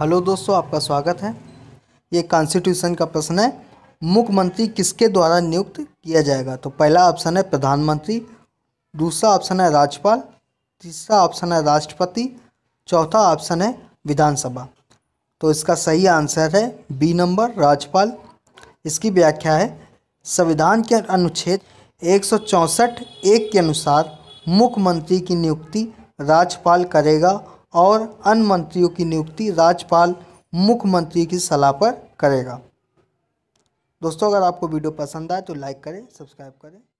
hello दोस्तों आपका स्वागत है ये कॉन्स्टिट्यूशन का प्रश्न है मुख्यमंत्री किसके द्वारा नियुक्त किया जाएगा तो पहला ऑप्शन है प्रधानमंत्री दूसरा ऑप्शन है राज्यपाल तीसरा ऑप्शन है राष्ट्रपति चौथा ऑप्शन है विधानसभा तो इसका सही आंसर है बी नंबर राज्यपाल इसकी व्याख्या है संविधान के अनुच्छेद एक सौ चौंसठ एक के अनुसार मुख्यमंत्री की नियुक्ति राज्यपाल करेगा और अन्य मंत्रियों की नियुक्ति राज्यपाल मुख्यमंत्री की सलाह पर करेगा दोस्तों अगर आपको वीडियो पसंद आए तो लाइक करें सब्सक्राइब करें